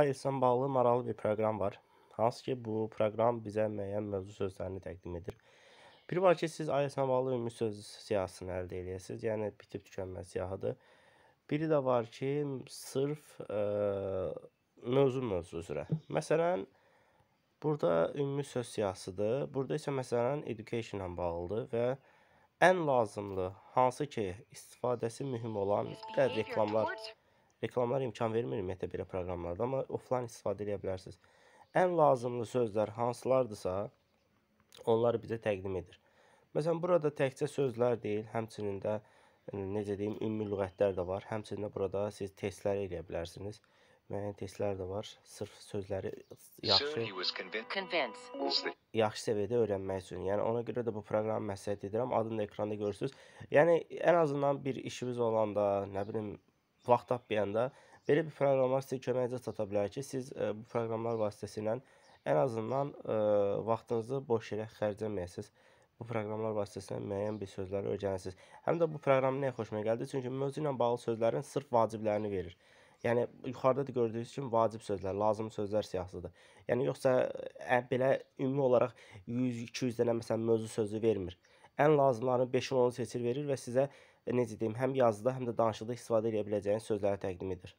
IELTS-lə bağlı maraqlı bir proqram var. Hansı ki, bu proqram bizə müəyyən mövzu sözlərini təqdim edir. Biri var ki, siz IELTS-lə bağlı ümumi söz siyahısını əldə edirsiniz. Yəni bitib tükənməz siyahıdır. Biri də var ki, sırf ə, e, mövzu mövzu üzrə. Məsələn, burada ümumi söz siyahısıdır. Burada isə məsələn education ilə bağlıdır və ən lazımlı hansı ki, istifadəsi mühüm olan reklamlar Reklamlar imkan vermir ümumiyyətlə belə proqramlarda, amma offlayn istifadə edə bilərsiniz. Ən lazımlı sözlər hansılardırsa, onları bizə təqdim edir. Məsələn, burada təkcə sözlər deyil, həmçinin də e, necə deyim, ümumi lüğətlər də var. Həmçinin də burada siz testlər edə bilərsiniz. Müəyyən testlər də var. Sırf sözləri yaxşı yaxşı səviyyədə öyrənmək üçün. Yəni ona görə də bu proqramı məsləhət edirəm. Adını da ekranda görürsüz. Yəni ən azından bir işimiz olanda, nə bilim, vaxt tapmayanda belə bir proqramlar sizə köməkcə çata bilər ki, siz ə, e, bu proqramlar vasitəsilə ən azından ə, e, vaxtınızı boş yerə xərcləməyəsiniz. Bu proqramlar vasitəsilə müəyyən bir sözləri öyrənirsiniz. Həm də bu proqram nəyə xoşuma gəldi? Çünki mövzu ilə bağlı sözlərin sırf vaciblərini verir. Yəni yuxarıda da gördüyünüz kimi vacib sözlər, lazım sözlər siyahısıdır. Yəni yoxsa ə, e, belə ümumi olaraq 100-200 dənə məsələn mövzu sözü vermir ən lazımların 5 onu seçir verir və sizə e, necə deyim, həm yazıda, həm də danışıqda istifadə edə biləcəyiniz sözləri təqdim edir.